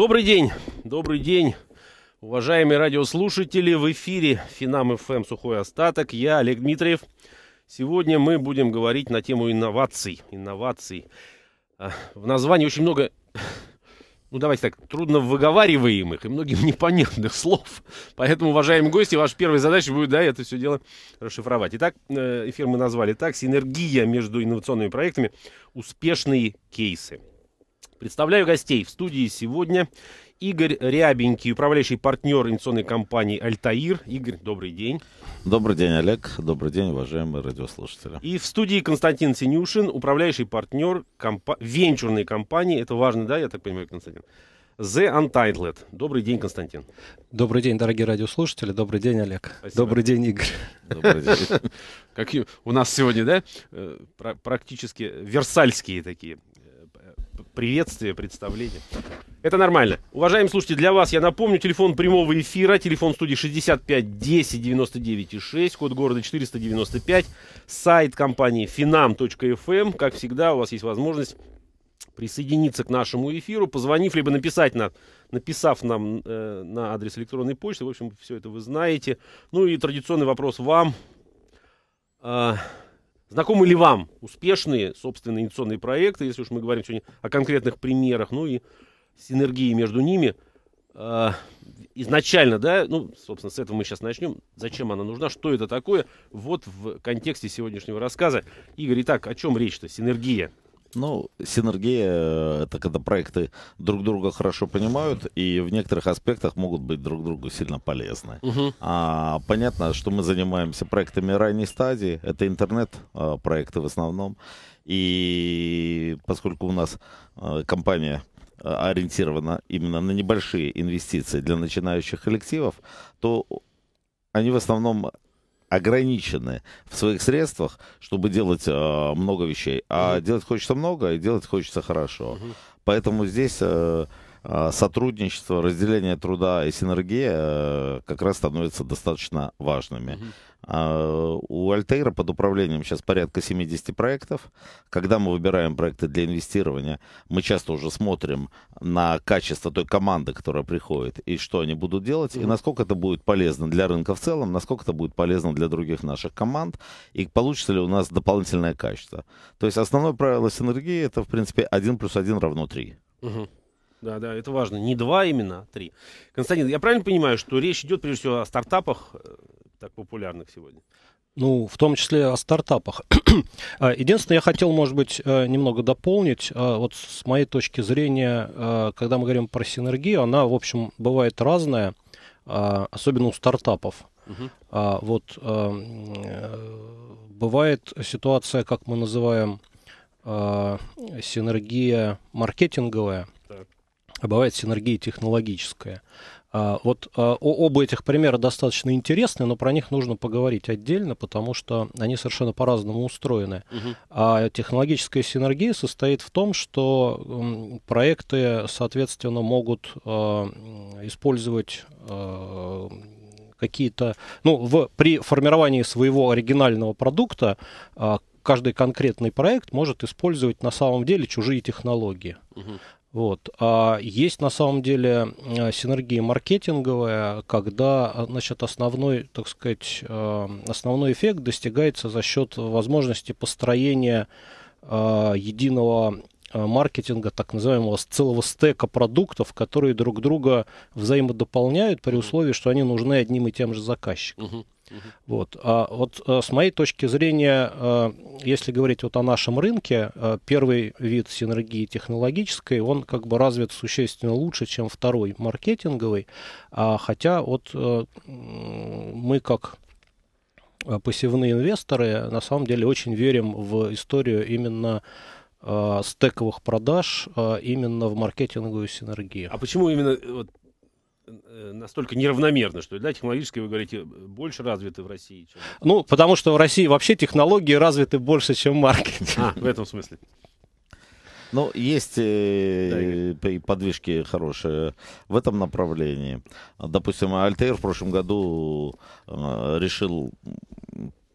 Добрый день, добрый день, уважаемые радиослушатели. В эфире Финам ФМ «Сухой остаток». Я Олег Дмитриев. Сегодня мы будем говорить на тему инноваций. Инноваций. А, в названии очень много, ну давайте так, трудно выговариваемых и многим непонятных слов. Поэтому, уважаемые гости, ваша первая задача будет, да, это все дело расшифровать. Итак, э, эфир мы назвали так. Синергия между инновационными проектами. Успешные кейсы. Представляю гостей в студии сегодня. Игорь Рябенький, управляющий партнер инвестиционной компании «Альтаир». Игорь, добрый день. Добрый день, Олег. Добрый день, уважаемые радиослушатели. И в студии Константин Синюшин, управляющий партнер компа- венчурной компании. Это важно, да, я так понимаю, Константин? The Untitled. Добрый день, Константин. Добрый день, дорогие радиослушатели. Добрый день, Олег. Спасибо. Добрый день, Игорь. Добрый день. Как у нас сегодня, да, э, практически версальские такие приветствие, представление. Это нормально. Уважаемые слушатели, для вас я напомню, телефон прямого эфира, телефон студии 65 10 99 6, код города 495, сайт компании finam.fm. Эм. Как всегда, у вас есть возможность присоединиться к нашему эфиру, позвонив, либо написать на, написав нам э, на адрес электронной почты. В общем, все это вы знаете. Ну и традиционный вопрос вам. Э, Знакомы ли вам успешные собственные инвестиционные проекты, если уж мы говорим сегодня о конкретных примерах, ну и синергии между ними? А, изначально, да, ну, собственно, с этого мы сейчас начнем. Зачем она нужна, что это такое? Вот в контексте сегодняшнего рассказа. Игорь, итак, о чем речь-то? Синергия. Ну, синергия э, — это когда проекты друг друга хорошо понимают и в некоторых аспектах могут быть друг другу сильно полезны. Угу. А, понятно, что мы занимаемся проектами ранней стадии, это интернет-проекты э, в основном. И поскольку у нас э, компания ориентирована именно на небольшие инвестиции для начинающих коллективов, то они в основном ограничены в своих средствах, чтобы делать э, много вещей. А mm-hmm. делать хочется много, и делать хочется хорошо. Mm-hmm. Поэтому здесь... Э, Э, сотрудничество, разделение труда и синергия э, как раз становятся достаточно важными. А, э, у Альтейра под управлением сейчас порядка 70 проектов. Когда мы выбираем проекты для инвестирования, мы часто уже смотрим на качество той команды, которая приходит, и что они будут делать, mm-hmm. и насколько это будет полезно для рынка в целом, насколько это будет полезно для других наших команд, и получится ли у нас дополнительное качество. То есть основное правило синергии это, в принципе, 1 плюс 1 равно 3. Угу. uh да, да, это важно. Не два именно, а три. Константин, я правильно понимаю, что речь идет прежде всего о стартапах, э, так популярных сегодня? Ну, в том числе о стартапах. А, единственное, я хотел, может быть, э, немного дополнить. А, вот с моей точки зрения, э, когда мы говорим про синергию, она, в общем, бывает разная, а, особенно у стартапов. Угу. Вот бывает ситуация, как мы называем синергия маркетинговая – а бывает синергия технологическая. А, вот а, оба этих примера достаточно интересны, но про них нужно поговорить отдельно, потому что они совершенно по-разному устроены. Угу. А технологическая синергия состоит в том, что проекты, соответственно, могут а, использовать какие-то, ну, в, при формировании своего оригинального продукта каждый конкретный проект может использовать на самом деле чужие технологии. Угу. Вот. А есть на самом деле э, синергия маркетинговая, когда э, значит, основной, так сказать, э, основной эффект достигается за счет возможности построения единого маркетинга, так называемого целого стека продуктов, которые друг друга взаимодополняют при условии, что они нужны одним и тем же заказчикам. Uh-huh. Вот. А вот э, с моей точки зрения, э, если говорить вот о нашем рынке, э, первый вид синергии технологической, он как бы развит существенно лучше, чем второй маркетинговый, а хотя вот мы как посевные инвесторы на самом деле очень верим в историю именно стековых продаж именно в маркетинговую синергию. А почему именно вот, Э, настолько неравномерно, что да, технологически, вы говорите, больше развиты в России? Чем... Ну, потому что в России вообще технологии развиты больше, чем маркетинг. А, в этом смысле. Ну, есть э, да, и подвижки хорошие в этом направлении. Допустим, Альтер в прошлом году э, решил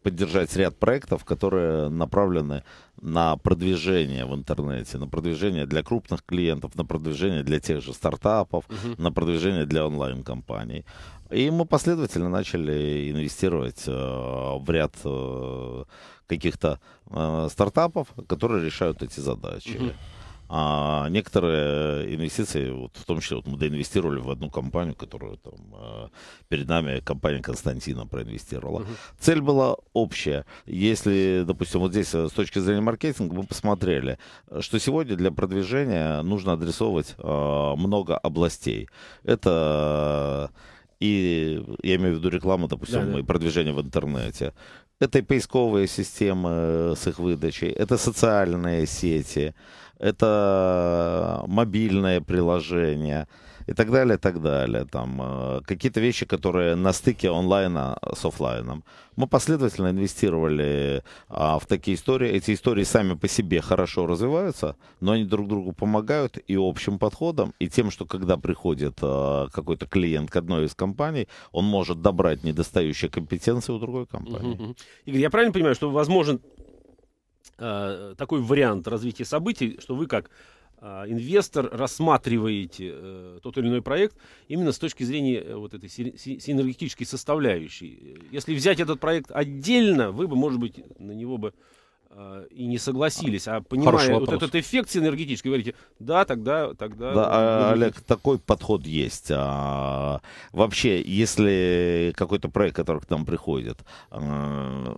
поддержать ряд проектов, которые направлены на продвижение в интернете, на продвижение для крупных клиентов, на продвижение для тех же стартапов, uh на продвижение для онлайн-компаний. И мы последовательно начали инвестировать э, в ряд э, каких-то э, стартапов, которые решают эти задачи. uh а некоторые инвестиции, вот в том числе, вот мы доинвестировали в одну компанию, которую там э, перед нами компания Константина проинвестировала. Угу. Цель была общая. Если, допустим, вот здесь э, с точки зрения маркетинга мы посмотрели, что сегодня для продвижения нужно адресовывать э, много областей. Это и я имею в виду рекламу, допустим, да, да. и продвижение в интернете. Это и поисковые системы с их выдачей, это социальные сети, это э, мобильное приложение и так далее, и так далее. Там э, какие-то вещи, которые на стыке онлайна с офлайном. Мы последовательно инвестировали а, в такие истории. Эти истории сами по себе хорошо развиваются, но они друг другу помогают и общим подходом, и тем, что когда приходит а, какой-то клиент к одной из компаний, он может добрать недостающие компетенции у другой компании. Угу, Игорь, я правильно понимаю, что возможен Э, такой вариант развития событий, что вы как а, инвестор рассматриваете э, тот или иной проект именно с точки зрения э, вот этой синергетической составляющей. Если взять этот проект отдельно, вы бы, может быть, на него бы э, и не согласились, а понимая вот этот эффект синергетический, говорите, да, тогда... тогда да, а, Олег, быть. такой подход есть. А, вообще, если какой-то проект, который к нам приходит, а,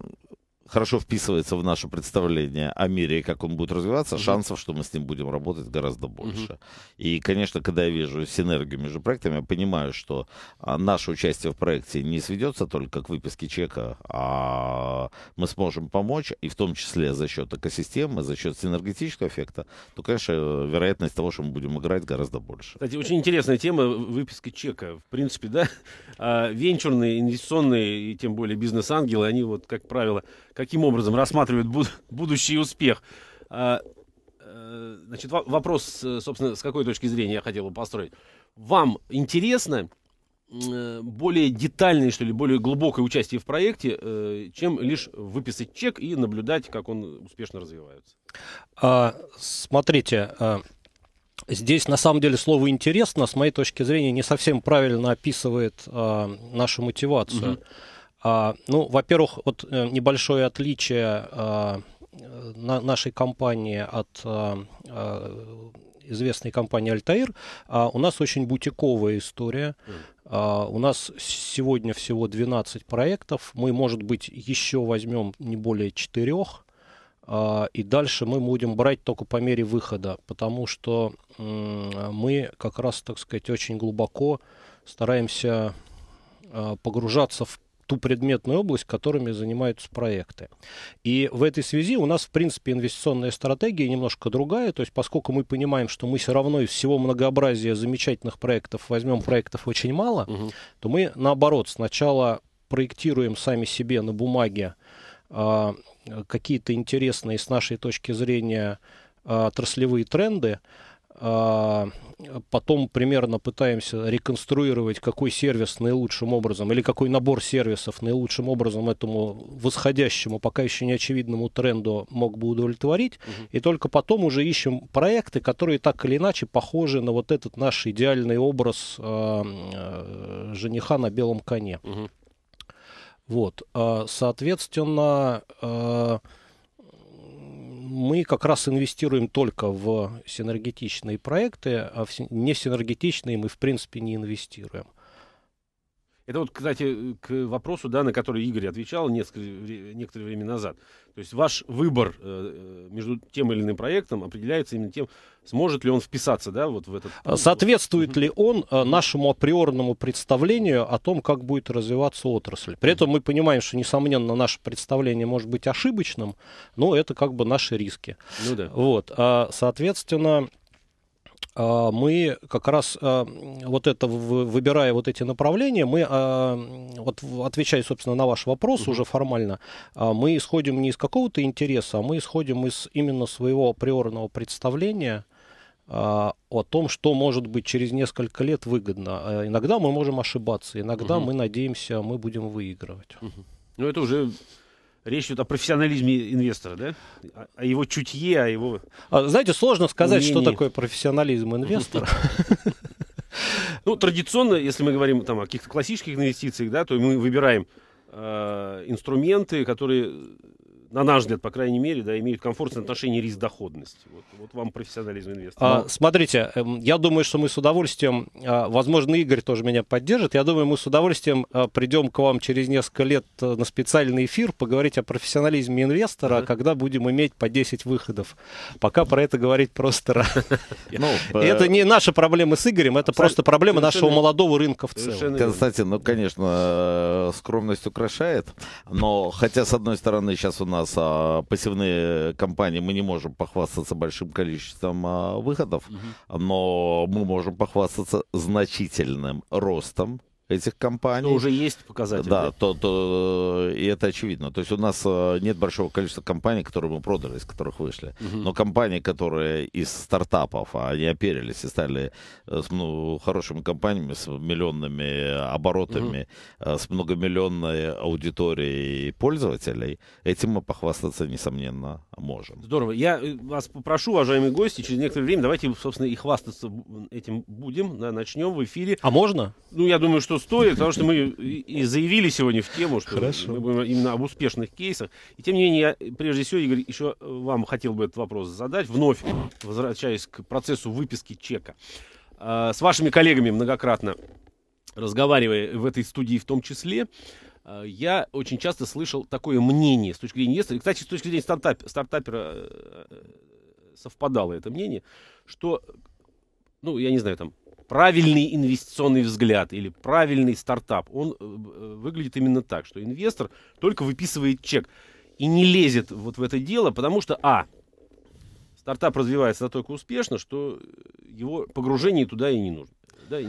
хорошо вписывается в наше представление о мире и как он будет развиваться, угу. шансов, что мы с ним будем работать, гораздо больше. Угу. И, конечно, когда я вижу синергию между проектами, я понимаю, что а, наше участие в проекте не сведется только к выписке чека, а мы сможем помочь, и в том числе за счет экосистемы, за счет синергетического эффекта, то, конечно, вероятность того, что мы будем играть, гораздо больше. Кстати, очень интересная тема выписки чека. В принципе, да, а, венчурные, инвестиционные и тем более бизнес-ангелы, они вот, как правило, каким образом рассматривают буд будущий успех. А, э, значит, вопрос, э, собственно, с какой точки зрения я хотел бы построить. Вам интересно э, более детальное, что ли, более глубокое участие в проекте, чем лишь выписать чек и наблюдать, как он успешно развивается? А, смотрите, а, Здесь на самом деле слово интересно, с моей точки зрения, не совсем правильно описывает э, нашу мотивацию. Угу. А, ну, во-первых, вот э, небольшое отличие а, э, на нашей компании от а, а известной компании Альтаир, а, у нас очень бутиковая история. А, у нас сегодня всего 12 проектов. Мы, может быть, еще возьмем не более 4. А, и дальше мы будем брать только по мере выхода, потому что мы как раз, так сказать, очень глубоко стараемся а, погружаться в ту предметную область, которыми занимаются проекты. И в этой связи у нас, в принципе, инвестиционная стратегия немножко другая. То есть, поскольку мы понимаем, что мы все равно из всего многообразия замечательных проектов возьмем проектов очень мало, угу. то мы, наоборот, сначала проектируем сами себе на бумаге э, какие-то интересные с нашей точки зрения а, отраслевые тренды, а, потом примерно пытаемся реконструировать, какой сервис наилучшим образом или какой набор сервисов наилучшим образом этому восходящему, пока еще не очевидному тренду мог бы удовлетворить. Угу. И только потом уже ищем проекты, которые так или иначе похожи на вот этот наш идеальный образ э, жениха на белом коне. Угу. Вот, соответственно, э, мы как раз инвестируем только в синергетичные проекты, а в не синергетичные мы в принципе не инвестируем. Это вот, кстати, э, к вопросу, да, на который Игорь отвечал несколько, некоторое время назад. То есть ваш выбор э, э, между тем или иным проектом определяется именно тем, сможет ли он вписаться, да, вот в этот... А соответствует ли он э, нашему априорному представлению о том, как будет развиваться отрасль. При этом мы понимаем, что, несомненно, наше представление может быть ошибочным, но это как бы наши риски. Ну да. Вот, а, соответственно, а, мы как раз а, вот это, выбирая вот эти направления, мы, а, вот отвечая, собственно, на ваш вопрос уже формально, мы исходим не из какого-то интереса, а мы исходим из именно своего априорного представления о том, что может быть через несколько лет выгодно. Иногда мы можем ошибаться, иногда угу. мы надеемся, мы будем выигрывать. Угу. Ну, это уже Речь идет о профессионализме инвестора, да? О его чутье, о его... А, знаете, сложно сказать, мнении. что такое профессионализм инвестора. Ну, традиционно, если мы говорим там, о каких-то классических инвестициях, да, то мы выбираем э, инструменты, которые на наш взгляд, по крайней мере, да, имеют комфортное отношение риск-доходность. Вот, вот вам профессионализм инвестора. А, смотрите, эм, я думаю, что мы с удовольствием, а, возможно, Игорь тоже меня поддержит, я думаю, мы с удовольствием а, придем к вам через несколько лет э, на специальный эфир поговорить о профессионализме инвестора, да. когда будем иметь по 10 выходов. Пока про это говорить просто рано. Ну, это э, не наша проблема с Игорем, это просто проблема нашего молодого рынка в целом. Константин, ну, конечно, э, скромность украшает, но хотя, с одной стороны, сейчас у нас нас а, пассивные компании, мы не можем похвастаться большим количеством а, выходов, угу. но мы можем похвастаться значительным ростом этих компаний. Но уже есть показатели. Да, то, то, э, и это очевидно. То есть у нас э, нет большого количества компаний, которые мы продали, из которых вышли. Угу. Но компании, которые из стартапов, а они оперились и стали э, ну, хорошими компаниями с миллионными оборотами, угу. с многомиллионной аудиторией пользователей, этим мы похвастаться, несомненно, можем. Здорово. Я вас попрошу, уважаемые гости, через некоторое время давайте, собственно, и хвастаться этим будем. Да, начнем в эфире. А можно? Ну, я думаю, что стоит, потому что мы и заявили сегодня в тему, что Хорошо. мы будем именно об успешных кейсах. И тем не менее, я прежде всего, Игорь, еще э, вам хотел бы этот вопрос задать, вновь возвращаясь к процессу выписки чека. А, с вашими коллегами многократно разговаривая в этой студии в том числе, а, я очень часто слышал такое мнение с точки зрения инвестора, кстати, с точки зрения стартап, стартапера э, э, совпадало это мнение, что, ну, я не знаю, там, правильный инвестиционный взгляд или правильный стартап, он э, э, выглядит именно так, что инвестор только выписывает чек и не лезет вот в это дело, потому что, а, стартап развивается настолько успешно, что его погружение туда и не нужно, да, и,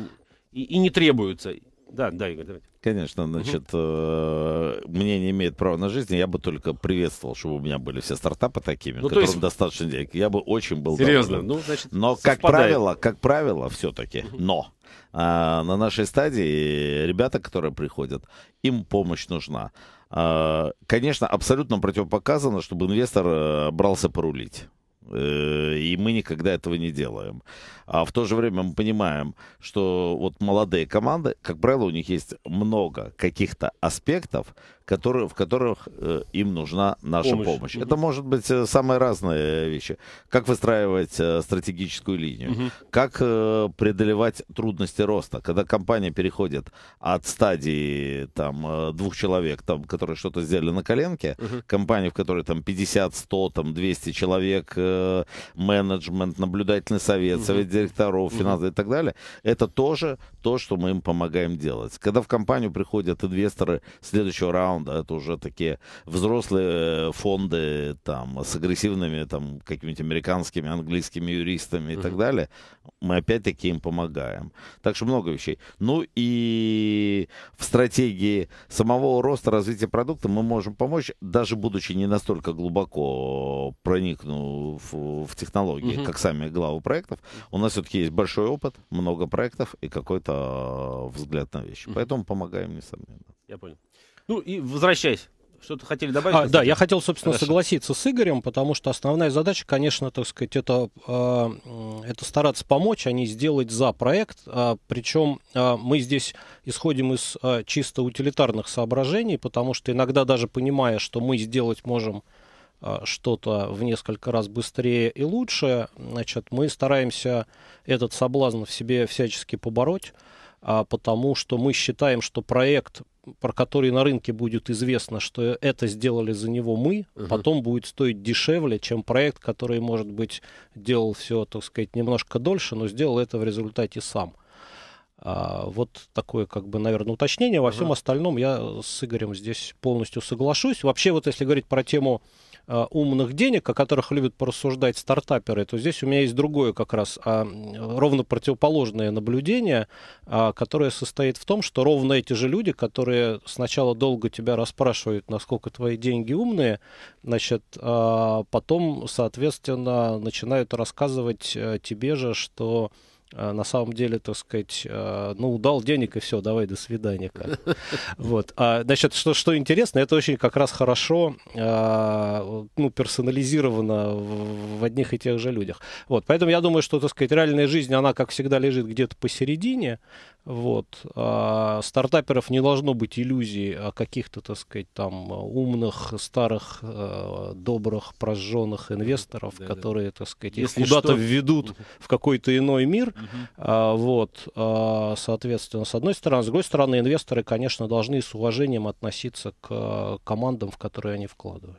и, и не требуется. Да, да, Игорь, давайте. Конечно, значит, угу. Э, мнение имеет право на жизнь. Я бы только приветствовал, чтобы у меня были все стартапы такими, ну, которым есть... достаточно денег. Я бы очень был Серьезно? Доволен. Ну, значит, но, совпадает. как правило, как правило, все-таки, угу. но а, на нашей стадии ребята, которые приходят, им помощь нужна. А, конечно, абсолютно противопоказано, чтобы инвестор э, брался порулить. Э, и мы никогда этого не делаем. А в то же время мы понимаем, что вот молодые команды, как правило, у них есть много каких-то аспектов, которые, в которых э, им нужна наша помощь. помощь. Это может быть э, самые разные вещи. Как выстраивать э, стратегическую линию, угу. как э, преодолевать трудности роста. Когда компания переходит от стадии там, э, двух человек, там, которые что-то сделали на коленке, угу. компании, в которой там 50, 100, там, 200 человек, э, менеджмент, наблюдательный совет, угу. совет директоров, финансы угу. и так далее, это тоже то, что мы им помогаем делать. Когда в компанию приходят инвесторы следующего раунда, раунда, это уже такие взрослые э, фонды там, с агрессивными там, какими-то американскими, английскими юристами и mm-hmm. так далее. Мы опять-таки им помогаем. Так что много вещей. Ну и в стратегии самого роста, развития продукта мы можем помочь, даже будучи не настолько глубоко проникнув в, технологии, mm-hmm. как сами главы проектов. У нас все-таки есть большой опыт, много проектов и какой-то э, взгляд на вещи. Поэтому помогаем, несомненно. Я понял. Ну и возвращаясь что-то хотели добавить? А, да, я хотел, собственно, Хорошо. согласиться с Игорем, потому что основная задача, конечно, так сказать, это, а, это стараться помочь, а не сделать за проект. А, причем а, мы здесь исходим из чисто утилитарных соображений, потому что иногда даже понимая, что мы сделать можем что-то в несколько раз быстрее и лучше, значит, мы стараемся этот соблазн в себе всячески побороть потому что мы считаем, что проект про который на рынке будет известно, что это сделали за него мы, угу. потом будет стоить дешевле, чем проект, который, может быть, делал все, так сказать, немножко дольше, но сделал это в результате сам. А, вот такое, как бы, наверное, уточнение. Во всем остальном я с Игорем здесь полностью соглашусь. Вообще, вот если говорить про тему Э, умных денег, о которых любят порассуждать стартаперы, то здесь у меня есть другое как раз э, ровно противоположное наблюдение, э, которое состоит в том, что ровно эти же люди, которые сначала долго тебя расспрашивают, насколько твои деньги умные, значит, э, потом, соответственно, начинают рассказывать э, тебе же, что а, на самом деле, так сказать, а, ну, дал денег и все, давай, до свидания. Как. Вот. А, значит, что, что интересно, это очень как раз хорошо а, ну, персонализировано в, в одних и тех же людях. Вот. Поэтому я думаю, что, так сказать, реальная жизнь, она, как всегда, лежит где-то посередине, вот. А стартаперов не должно быть иллюзий о а каких-то, так сказать, там умных, старых, э, добрых, прожженных инвесторов, да, которые, да. так сказать, Если их куда-то что... введут в какой-то иной мир. А, вот. А, соответственно, с одной стороны. С другой стороны, инвесторы, конечно, должны с уважением относиться к командам, в которые они вкладывают.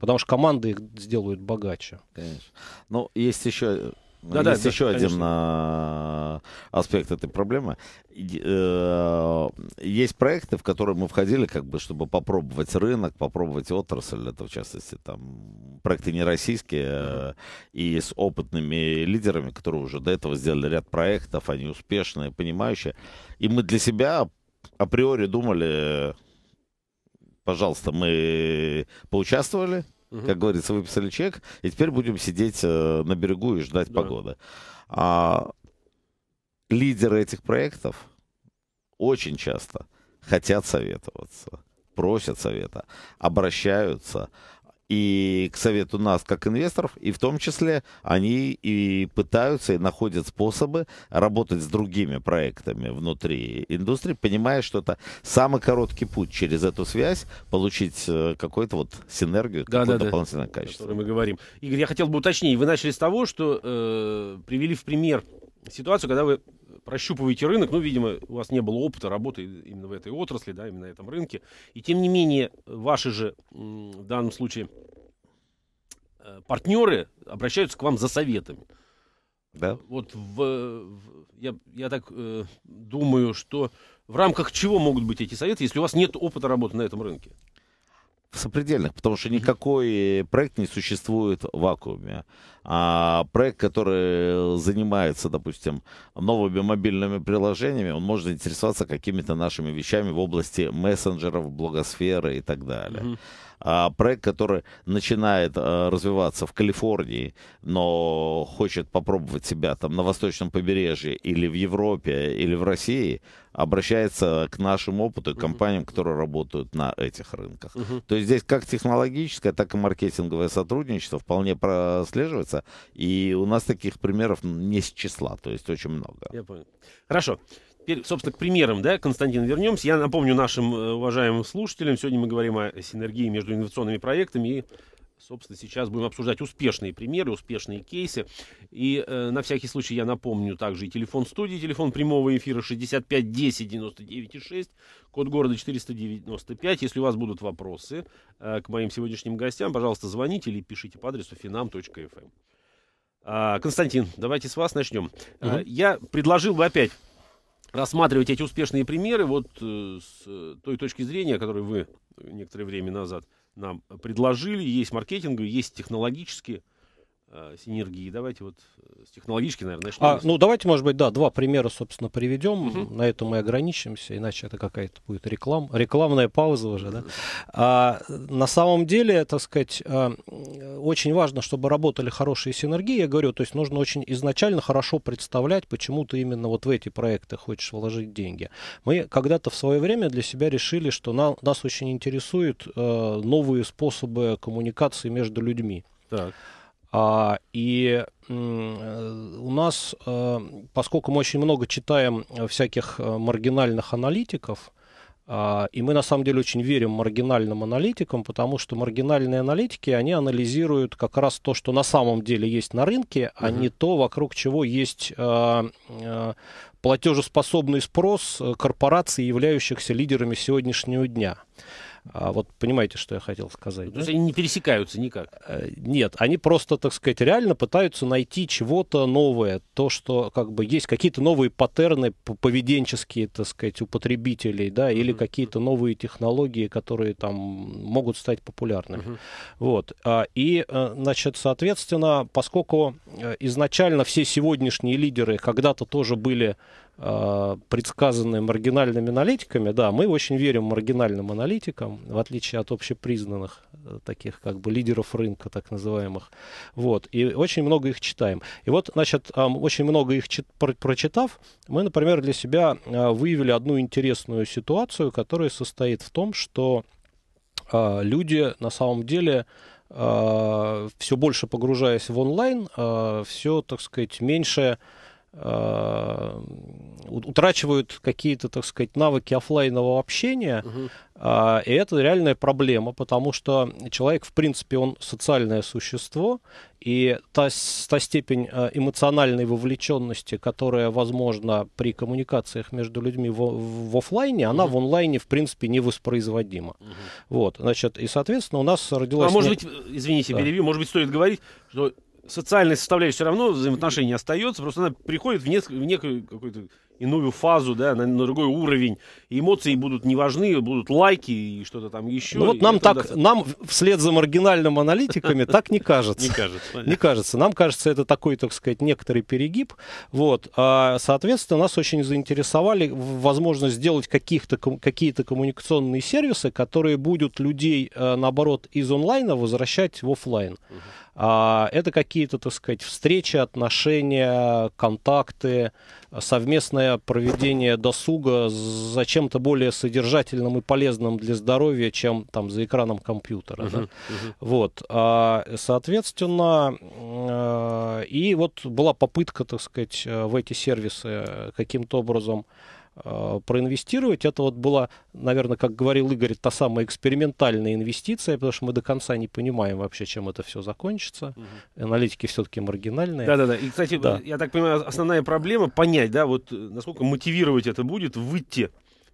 Потому что команды их сделают богаче. Конечно. Ну, есть еще э, ну, да, Есть да, еще да, один конечно. А, аспект этой проблемы. Э, есть проекты, в которые мы входили, как бы, чтобы попробовать рынок, попробовать отрасль. Это, в частности, там проекты не российские э, и с опытными лидерами, которые уже до этого сделали ряд проектов, они успешные, понимающие. И мы для себя априори думали, пожалуйста, мы поучаствовали, Угу. Как говорится, выписали чек, и теперь будем сидеть э, на берегу и ждать да. погоды. А лидеры этих проектов очень часто хотят советоваться, просят совета, обращаются и к совету нас как инвесторов, и в том числе они и пытаются и находят способы работать с другими проектами внутри индустрии, понимая, что это самый короткий путь через эту связь получить э, какую-то вот синергию, да, какое да, дополнительное да, качество. мы говорим. Игорь, я хотел бы уточнить, вы начали с того, что э, привели в пример ситуацию, когда вы прощупываете рынок, ну, видимо, у вас не было опыта работы именно в этой отрасли, да, именно на этом рынке, и тем не менее ваши же в данном случае э, партнеры обращаются к вам за советами. Да. Вот в, в, я, я так э, думаю, что в рамках чего могут быть эти советы, если у вас нет опыта работы на этом рынке? сопредельных, потому что никакой проект не существует в вакууме. А проект, который занимается, допустим, новыми мобильными приложениями, он может интересоваться какими-то нашими вещами в области мессенджеров, блогосферы и так далее. Mm-hmm. А, проект, который начинает а, развиваться в Калифорнии, но хочет попробовать себя там на восточном побережье или в Европе, или в России, обращается к нашему опыту и компаниям, которые работают на этих рынках. То есть здесь как технологическое, так и маркетинговое сотрудничество вполне прослеживается, и у нас таких примеров не с числа, то есть очень много. Я понял. Хорошо. Теперь, собственно, к примерам, да, Константин, вернемся. Я напомню нашим э, уважаемым слушателям, сегодня мы говорим о синергии между инновационными проектами и Собственно, сейчас будем обсуждать успешные примеры, успешные кейсы. И э, на всякий случай я напомню также и телефон студии, телефон прямого эфира 65 10 99 6, код города 495. Если у вас будут вопросы э, к моим сегодняшним гостям, пожалуйста, звоните или пишите по адресу finam.fm. Эм. А, Константин, давайте с вас начнем. Угу. Я предложил бы опять рассматривать эти успешные примеры вот э, с э, той точки зрения, которую вы некоторое время назад нам предложили. Есть маркетинговые, есть технологические – Э, синергии. Давайте вот э, с технологически, наверное, что а, Ну, давайте, может быть, да, два примера, собственно, приведем. Угу. На этом мы ограничимся, иначе это какая-то будет реклама, рекламная пауза уже, да. А, на самом деле, так сказать, э, очень важно, чтобы работали хорошие синергии, я говорю, то есть нужно очень изначально хорошо представлять, почему ты именно вот в эти проекты хочешь вложить деньги. Мы когда-то в свое время для себя решили, что на... нас очень интересуют э, новые способы коммуникации между людьми. Так. А, и э, у нас, э, поскольку мы очень много читаем э, всяких маргинальных аналитиков, а, и мы на самом деле очень верим маргинальным аналитикам, потому что маргинальные аналитики, они анализируют как раз то, что на самом деле есть на рынке, угу. а не то, вокруг чего есть платежеспособный спрос корпораций, являющихся лидерами сегодняшнего дня. А вот понимаете, что я хотел сказать? То да? есть они не пересекаются никак? Э, нет, они просто, так сказать, реально пытаются найти чего-то новое. То, что как бы есть какие-то новые паттерны поведенческие, так сказать, у потребителей, да, или mm-hmm. какие-то новые технологии, которые там могут стать популярными. Mm-hmm. Вот. А, и, э, значит, соответственно, поскольку э, изначально все сегодняшние лидеры когда-то тоже были Э, предсказанные маргинальными аналитиками, да, мы очень верим маргинальным аналитикам, в отличие от общепризнанных э, таких как бы лидеров рынка, так называемых. Вот. И очень много их читаем. И вот, значит, очень много их прочитав, мы, например, для себя э, выявили одну интересную ситуацию, которая состоит в том, что люди на самом деле все больше погружаясь в онлайн, все, так сказать, меньше Э, утрачивают какие-то, так сказать, навыки офлайнового общения. Угу. А, и это реальная проблема, потому что человек, в принципе, он социальное существо, и та, та степень э, эмоциональной вовлеченности, которая возможна при коммуникациях между людьми в, в, в офлайне, она в онлайне, в принципе, невоспроизводима. Угу. Вот, значит, и, соответственно, у нас родилась... А может не... быть, извините, да. перебью, может быть, стоит говорить, что социальная составляющая все равно взаимоотношений остается, просто она приходит в, неск- в некую какую-то иную фазу, да, на, на другой уровень. И эмоции будут не важны, будут лайки и что-то там еще. Ну, вот нам так, даст... нам вслед за маргинальным аналитиками так не кажется. Не кажется. Не кажется. Нам кажется, это такой, так сказать, некоторый перегиб. Вот. А, соответственно, нас очень заинтересовали возможность сделать каких-то, какие-то коммуникационные сервисы, которые будут людей, э, наоборот, из онлайна возвращать в офлайн а Это какие-то, так сказать, встречи, отношения, контакты, совместное проведение досуга за чем-то более содержательным и полезным для здоровья, чем там за экраном компьютера. Uh-huh, да? uh-huh. Вот. А, соответственно, э, и вот была попытка, так сказать, э, в эти сервисы каким-то образом Э, проинвестировать. Это вот была, наверное, как говорил Игорь, та самая экспериментальная инвестиция, потому что мы до конца не понимаем вообще, чем это все закончится. Угу. Аналитики все-таки маргинальные. Да-да-да. И, кстати, да. я так понимаю, основная проблема понять, да, вот э, насколько мотивировать это будет выйти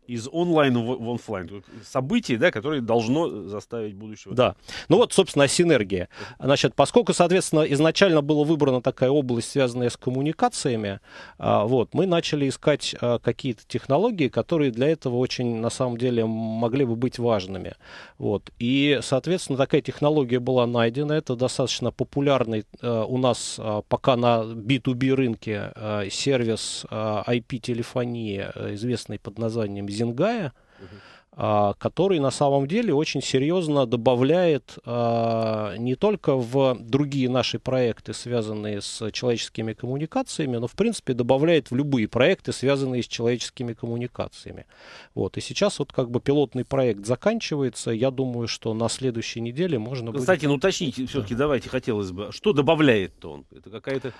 из онлайн в офлайн событий, да, которые должно заставить будущего. Да. Ну вот, собственно, синергия. Значит, поскольку, соответственно, изначально была выбрана такая область, связанная с коммуникациями, а, вот, мы начали искать а, какие-то технологии, которые для этого очень, на самом деле, могли бы быть важными. Вот. И, соответственно, такая технология была найдена. Это достаточно популярный а, у нас пока на B2B рынке сервис IP-телефонии, известный под названием Бзингая, а, который на самом деле очень серьезно добавляет а, не только в другие наши проекты, связанные с человеческими коммуникациями, но в принципе добавляет в любые проекты, связанные с человеческими коммуникациями. Вот. И сейчас вот как бы пилотный проект заканчивается. Я думаю, что на следующей неделе можно Кстати, будет... ну уточните все-таки, давайте, хотелось бы, что добавляет-то он? Это какая-то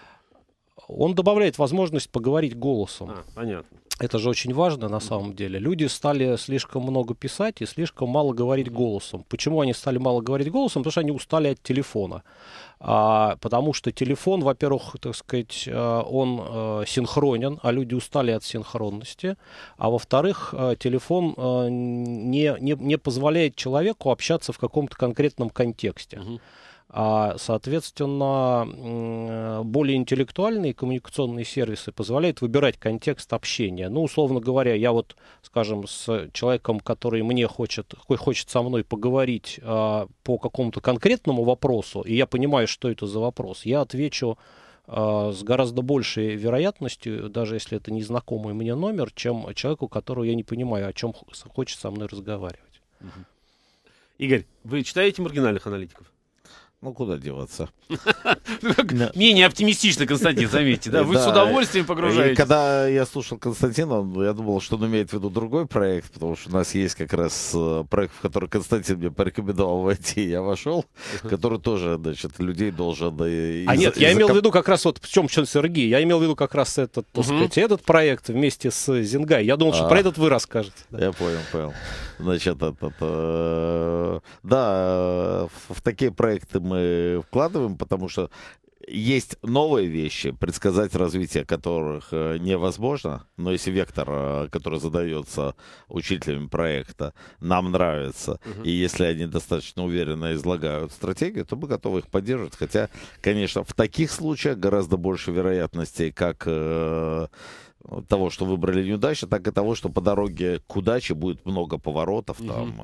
он добавляет возможность поговорить голосом. А, понятно. Это же очень важно на самом деле. Люди стали слишком много писать и слишком мало говорить голосом. Почему они стали мало говорить голосом? Потому что они устали от телефона. А, потому что телефон, во-первых, так сказать, э, он э, синхронен, а люди устали от синхронности. А во-вторых, э, телефон э, не, не, не позволяет человеку общаться в каком-то конкретном контексте. Угу. А, соответственно, э, более интеллектуальные коммуникационные сервисы позволяют выбирать контекст общения. Ну, условно говоря, я вот, скажем, с человеком, который мне хочет, хочет со мной поговорить а, по какому-то конкретному вопросу, и я понимаю, что это за вопрос, я отвечу а, с гораздо большей вероятностью, даже если это незнакомый мне номер, чем человеку, которого я не понимаю, о чем хочет со мной разговаривать. Угу. Игорь, вы читаете маргинальных аналитиков? Ну, куда деваться? Менее оптимистично, Константин, заметьте, да? Вы с удовольствием погружаетесь. Когда я слушал Константина, я думал, что он имеет в виду другой проект, потому что у нас есть как раз э, проект, в который Константин мне порекомендовал войти, я вошел, который тоже, значит, людей должен... Э, а нет, я имел в виду как раз вот, в чем Сергей, я имел в виду как раз этот, так сказать, этот проект вместе с Зингай. Я думал, что про а. этот вы расскажете. Я понял, понял. Значит, этот... Э, да, в такие проекты мы вкладываем, потому что есть новые вещи, предсказать развитие которых э, невозможно, но если вектор, э, который задается учителями проекта, нам нравится, угу. и если они достаточно уверенно излагают стратегию, то мы готовы их поддерживать. Хотя, конечно, в таких случаях гораздо больше вероятностей, как э, того, что выбрали неудача, так и того, что по дороге к удаче будет много поворотов там.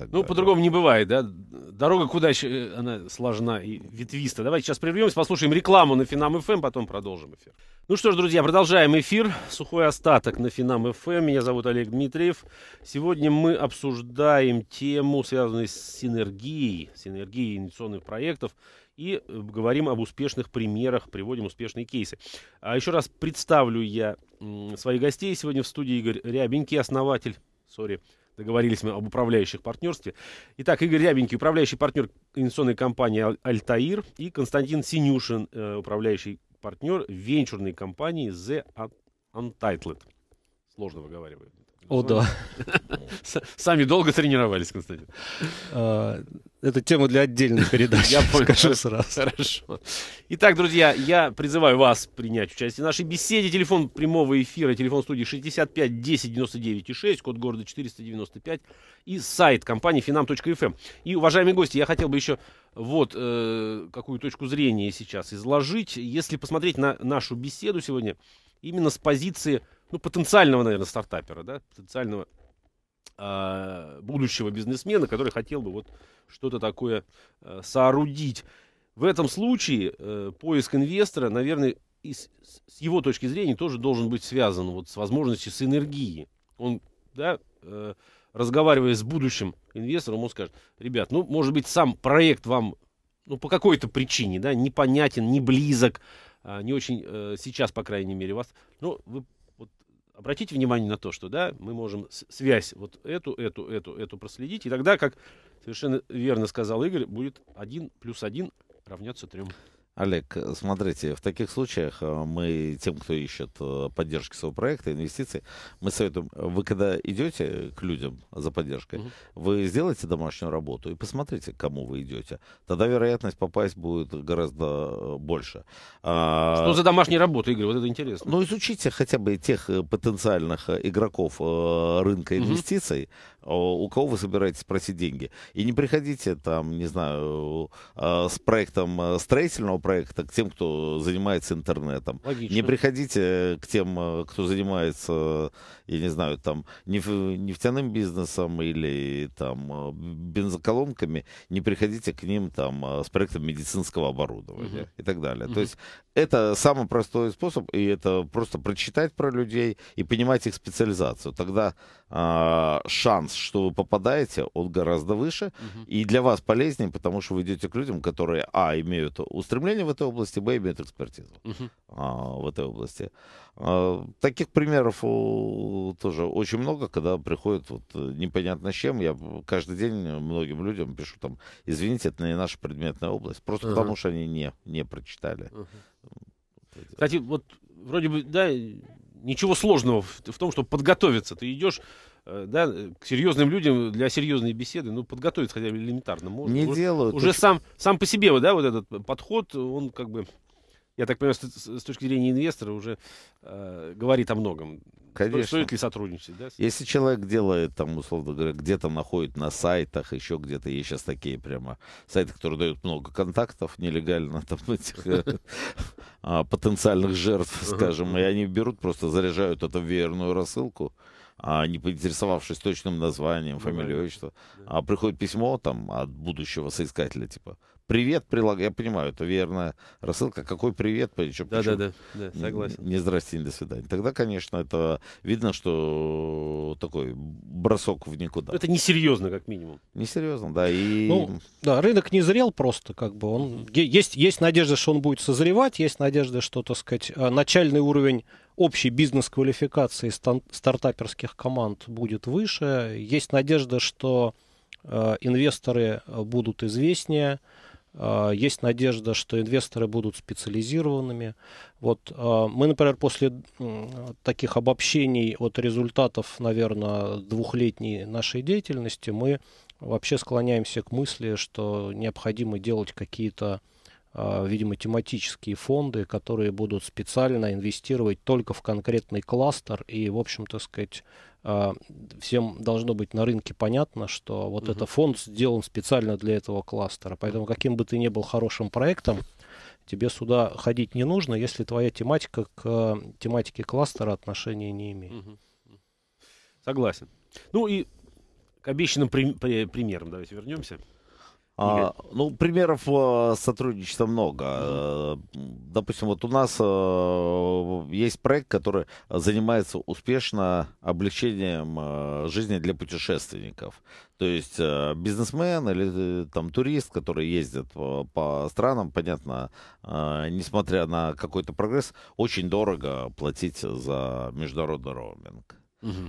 Э, ну, по-другому не бывает, да? Дорога к удаче, э, она сложна и ветвиста. Давайте сейчас прервемся, послушаем рекламу на Финам ФМ, эм, потом продолжим эфир. Ну что ж, друзья, продолжаем эфир. Сухой остаток на Финам ФМ. Эм. Меня зовут Олег Дмитриев. Сегодня мы обсуждаем тему, связанную с синергией, синергией инвестиционных проектов и э, говорим об успешных примерах, приводим успешные кейсы. А еще раз представлю я своих гостей сегодня в студии Игорь Рябенький, основатель, сори, договорились мы об управляющих партнерстве. Итак, Игорь Рябенький, управляющий партнер инвестиционной компании «Альтаир» и Константин Синюшин, э, управляющий партнер венчурной компании «The Untitled». Сложно выговариваю. О, да. Сами долго тренировались, Константин. А, это тема для отдельной передачи. Я понял. Скажу сразу. Хорошо. Итак, друзья, я призываю вас принять участие в нашей беседе. Телефон прямого эфира, телефон студии 65 10 99 6, код города 495 и сайт компании finam.fm. Эм. И, уважаемые гости, я хотел бы еще вот э, какую точку зрения сейчас изложить. Если посмотреть на нашу беседу сегодня именно с позиции ну, потенциального, наверное, стартапера, да, потенциального э, будущего бизнесмена, который хотел бы вот что-то такое э, соорудить. В этом случае э, поиск инвестора, наверное, и с, с его точки зрения тоже должен быть связан вот с возможностью с энергией. Он, да, э, разговаривая с будущим инвестором, он скажет, ребят, ну, может быть, сам проект вам, ну, по какой-то причине, да, непонятен, не близок, а, не очень э, сейчас, по крайней мере, вас, ну, вы обратите внимание на то, что да, мы можем связь вот эту, эту, эту, эту проследить, и тогда, как совершенно верно сказал Игорь, будет 1 плюс 1 равняться 3. Олег, э, смотрите, в таких случаях э, мы тем, кто ищет э, поддержки своего проекта, инвестиций, мы советуем, вы когда идете к людям за поддержкой, угу. вы сделайте домашнюю работу и посмотрите, к кому вы идете. Тогда вероятность попасть будет гораздо больше. А, Что за домашняя работа, Игорь? Вот это интересно. Ну, изучите хотя бы тех потенциальных игроков рынка инвестиций, угу а, у кого вы собираетесь просить деньги. И не приходите там, не знаю, а, с проектом а, строительного проекта к тем, кто занимается интернетом. Логично. Не приходите к тем, кто занимается, я не знаю, там неф нефтяным бизнесом или там бензоколонками. Не приходите к ним там с проектом медицинского оборудования угу. и так далее. Угу. То есть это самый простой способ, и это просто прочитать про людей и понимать их специализацию. Тогда э, шанс что вы попадаете, он гораздо выше, угу. и для вас полезнее, потому что вы идете к людям, которые, а, имеют устремление в этой области, б, имеют экспертизу угу. а, в этой области. А, таких примеров у, тоже очень много, когда приходят вот, э, непонятно с чем. Я каждый день многим людям пишу там, извините, это не наша предметная область, просто угу. потому что они не, не прочитали. Угу. Кстати, вот вроде бы, да, ничего сложного в, в том, чтобы подготовиться. Ты идешь Э, да, э, к серьезным людям для серьезной беседы, ну, подготовить хотя бы элементарно можно. Не делают. Уже сам, сам по себе, да, вот этот подход, он как бы, я так понимаю, с, точки зрения инвестора уже э, говорит о многом. Конечно. Стоит ли сотрудничать, да? Если человек делает, там, условно говоря, где-то находит на сайтах, еще где-то, есть сейчас такие прямо сайты, которые дают много контактов нелегально, там, этих э, а, потенциальных жертв, скажем, и они берут, просто заряжают эту в веерную рассылку, а не поинтересовавшись точным названием, ну фамилией, отчество. А приходит письмо там от будущего соискателя, типа, привет прилагаю. Я понимаю, это верная рассылка. Какой привет? почему да, да, да, да, согласен. Не здрасте, не до свидания. Тогда, конечно, это видно, что такой бросок в никуда. Это несерьезно, как минимум. Несерьезно, да. И... Ну, да, рынок не зрел просто, как бы. Он... Есть, есть надежда, что он будет созревать, есть надежда, что, так сказать, э, начальный уровень общей бизнес-квалификации стартаперских команд будет выше. Есть надежда, что э, инвесторы э, будут известнее, э, есть надежда, что инвесторы будут специализированными. Вот мы, например, после таких обобщений от результатов, наверное, двухлетней нашей деятельности, мы вообще склоняемся к мысли, что необходимо делать какие-то а, видимо, тематические фонды, которые будут специально инвестировать только в конкретный кластер. И, в общем-то, сказать, а, всем должно быть на рынке понятно, что вот угу. этот фонд сделан специально для этого кластера. Поэтому каким бы ты ни был хорошим проектом, тебе сюда ходить не нужно, если твоя тематика к а, тематике кластера отношения не имеет. Угу. Согласен. Ну и к обещанным при, при, примерам давайте вернемся. А, ну, примеров э, сотрудничества много. Э, допустим, вот у нас э, есть проект, который занимается успешно облегчением жизни для путешественников. То есть бизнесмен или там турист, который ездит по странам, понятно, несмотря на какой-то прогресс, очень дорого платить за международный роуминг.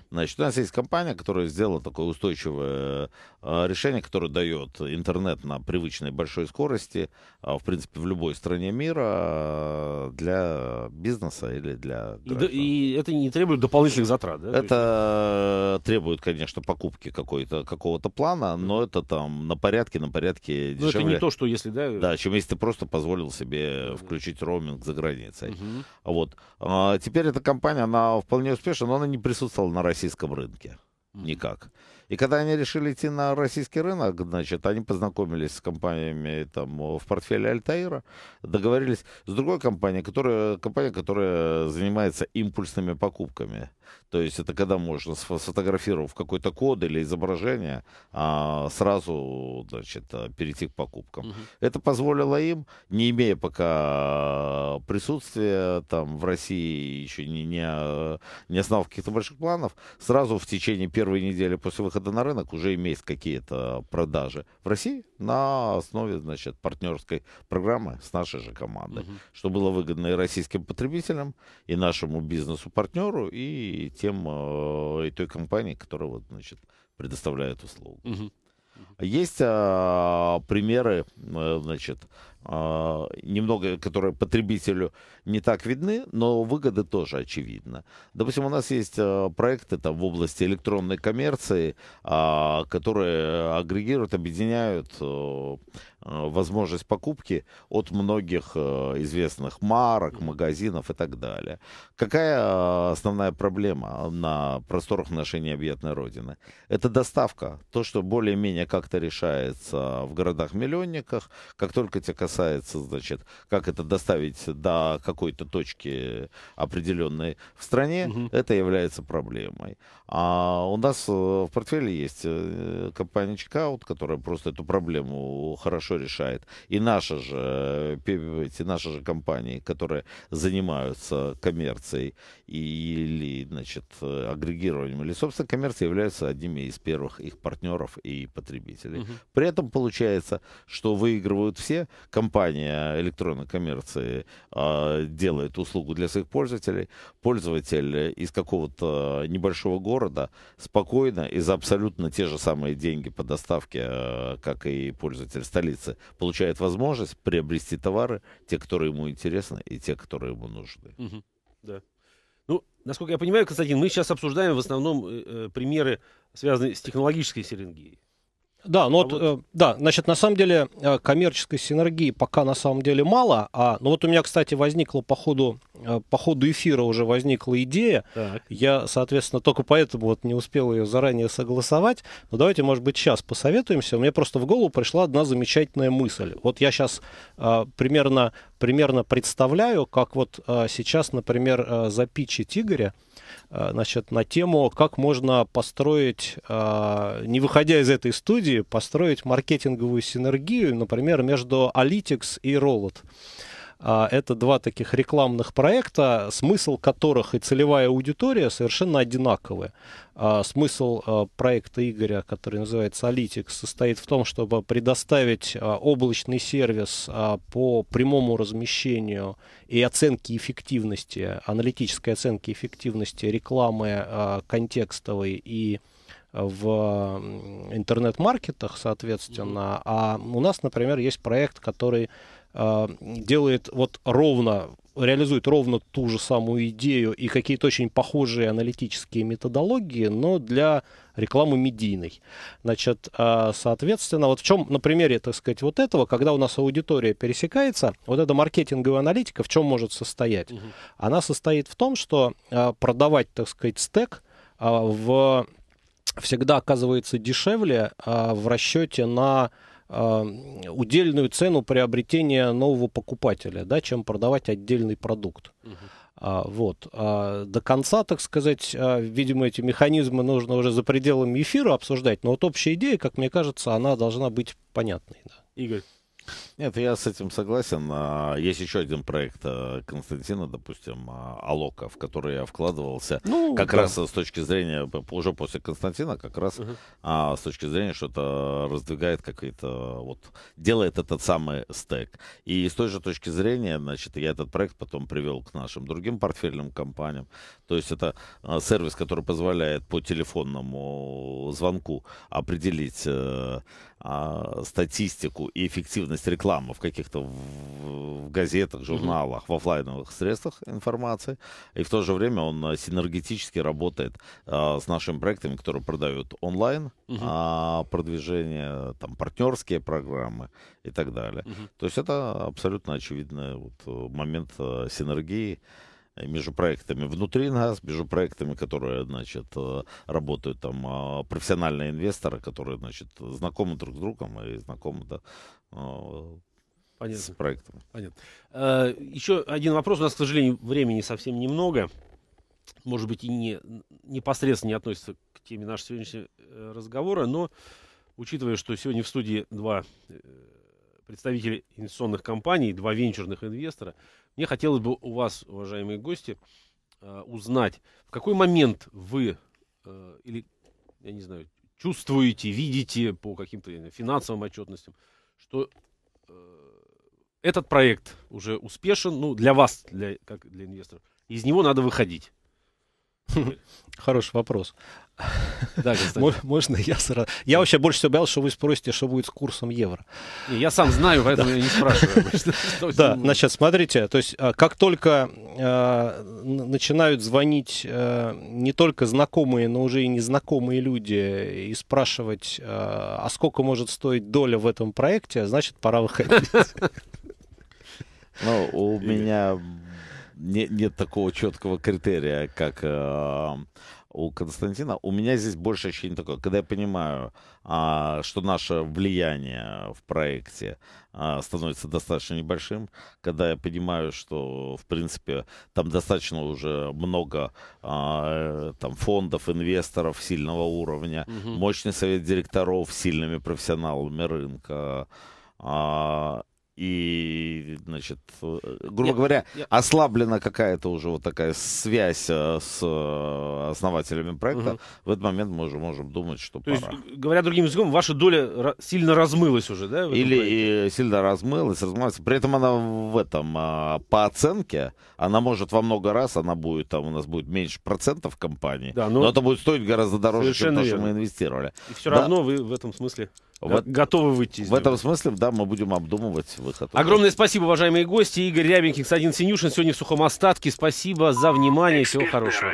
Значит, у нас есть компания, которая сделала такое устойчивое а, решение, которое дает интернет на привычной большой скорости, а, в принципе, в любой стране мира а, для бизнеса или для граждан. И, и это не требует дополнительных затрат, да? Это э, требует, конечно, покупки какой-то, какого-то плана, но это там на порядке, на порядке но дешевле. это не то, что если, да? Да, чем если ты просто позволил себе включить роуминг за границей. Угу. Вот. А, теперь эта компания, она вполне успешна, но она не присутствует работал на российском рынке. Никак. И когда они решили идти на российский рынок, значит, они познакомились с компаниями там, в портфеле Альтаира, договорились с другой компанией, которая, компания, которая занимается импульсными покупками. То есть это когда можно, сфотографировав какой-то код или изображение, а, сразу значит, перейти к покупкам. Угу. Это позволило им, не имея пока присутствия там, в России, еще не, не, не основав каких-то больших планов, сразу в течение первой недели после выхода выхода на рынок уже имеет какие-то продажи в России на основе значит, партнерской программы с нашей же командой, угу. что было выгодно и российским потребителям, и нашему бизнесу-партнеру, и тем, э, и той компании, которая вот, значит, предоставляет услугу. Угу. Есть а, примеры, э, значит, а, немного, которые потребителю не так видны, но выгоды тоже очевидно. Допустим, у нас есть э, проекты там, в области электронной коммерции, а, которые агрегируют, объединяют э, э, возможность покупки от многих известных марок, магазинов и так далее. Какая основная проблема на просторах нашей необъятной Родины? Это доставка. То, что более-менее как-то решается в городах-миллионниках, как только тебе касается, значит, как это доставить до какой-то точки определенной в стране, угу. это является проблемой. А у нас э, в портфеле есть э, компания Чекаут, которая просто эту проблему хорошо решает. И наши же, э, эти наши же компании, которые занимаются коммерцией или, значит, агрегированием, или, собственно, коммерция являются одними из первых их партнеров и потребителей. Угу. При этом получается, что выигрывают все, компания электронной коммерции а, делает услугу для своих пользователей, пользователь из какого-то небольшого города спокойно и за абсолютно те же самые деньги по доставке, а, как и пользователь столицы, получает возможность приобрести товары, те, которые ему интересны и те, которые ему нужны. Угу. Да. Ну, насколько я понимаю, Константин, мы сейчас обсуждаем в основном э, э, примеры, связанные с технологической сиренгией. Да, ну а вот, вот... Э, да, значит, на самом деле э, коммерческой синергии пока на самом деле мало, а, ну вот у меня, кстати, возникла по ходу, э, по ходу эфира уже возникла идея, так. я, соответственно, только поэтому вот не успел ее заранее согласовать, но давайте, может быть, сейчас посоветуемся, мне просто в голову пришла одна замечательная мысль, вот я сейчас э, примерно примерно представляю, как вот а, сейчас, например, а, запичить Игоря, а, значит, на тему, как можно построить, не выходя из этой студии, построить маркетинговую синергию, например, между Analytics и Rollout. А, это два таких рекламных проекта, смысл которых и целевая аудитория совершенно одинаковые. А, смысл а, проекта Игоря, который называется Алитик состоит в том, чтобы предоставить облачный сервис по прямому размещению и оценке эффективности, аналитической оценке эффективности рекламы контекстовой и в интернет-маркетах, соответственно. А у нас, например, есть проект, который а, делает вот ровно реализует ровно ту же самую идею и какие-то очень похожие аналитические методологии, но для рекламы медийной. Значит, а, соответственно, вот в чем на примере, так сказать, вот этого, когда у нас аудитория пересекается, вот эта маркетинговая аналитика в чем может состоять? Угу. Она состоит в том, что а, продавать, так сказать, стек в всегда оказывается дешевле в расчете на удельную цену приобретения нового покупателя, да, чем продавать отдельный продукт. А, вот. А до конца, так сказать, а, видимо, эти механизмы нужно уже за пределами эфира обсуждать, но вот общая идея, как мне кажется, она должна быть понятной. Да. Игорь. Нет, я с этим согласен. А, есть еще один проект э, Константина, допустим, а, Алока, в который я вкладывался. Ну, как да. раз э, с точки зрения, уже после Константина, как раз угу. а, с точки зрения, что это раздвигает какие-то, вот, делает этот самый стек. И с той же точки зрения, значит, я этот проект потом привел к нашим другим портфельным компаниям. То есть это э, сервис, который позволяет по телефонному звонку определить а, статистику и эффективность рекламы в каких-то в, газетах, журналах, в офлайновых средствах информации. И в то же время он а, синергетически работает а, с нашими проектами, которые продают онлайн, продвижение, там, партнерские программы и так далее. То есть это абсолютно очевидный вот, момент синергии. Э, между проектами внутри нас, между проектами, которые, значит, э, работают там а, профессиональные инвесторы, которые, значит, знакомы друг с другом и знакомы, да, а, Понятно. с проектом. Понятно. Э, Еще один вопрос. У нас, к сожалению, времени совсем немного. Может быть, и не, непосредственно не относится к теме нашего сегодняшнего разговора, но учитывая, что сегодня в студии два представителя инвестиционных компаний, два венчурных инвестора – мне хотелось бы у вас, уважаемые гости, а, узнать, в какой момент вы а, или, я не знаю, чувствуете, видите по каким-то финансовым отчетностям, что а, этот проект уже успешен, ну, для вас, для, как для инвесторов, из него надо выходить. Хороший вопрос. Да, Можно я сразу? Я вообще больше всего боялся, что вы спросите, что будет с курсом евро. И я сам знаю, поэтому я не спрашиваю. Да, значит, смотрите, то есть а, как только а, начинают звонить э, не только знакомые, но уже и незнакомые люди и спрашивать, а, а сколько может стоить доля в этом проекте, значит, пора выходить. Ну, у меня нет нет такого четкого критерия, как э, у Константина. У меня здесь больше ощущение такое, когда я понимаю, а, что наше влияние в проекте а, становится достаточно небольшим, когда я понимаю, что, в принципе, там достаточно уже много а, там, фондов, инвесторов сильного уровня, угу. мощный совет директоров сильными профессионалами рынка и, значит, э, грубо я, говоря, я... ослаблена какая-то уже вот такая связь э, с э, основателями проекта, угу. в этот момент мы уже можем думать, что То пора. Есть, говоря другим языком, ваша доля сильно размылась уже, да? Или и сильно размылась, размылась. При этом она в этом, а, по оценке, она может во много раз, она будет, там у нас будет меньше процентов компании, да, но... но ну, это будет стоить гораздо дороже, Совершенно чем то, верно. что мы инвестировали. И все да. равно вы в этом смысле вот готовы выйти. В этом смысле, да, мы будем обдумывать выход. Огромное спасибо, уважаемые гости. Игорь Рябенький, Константин Синюшин сегодня в сухом остатке. Спасибо за внимание. Всего хорошего.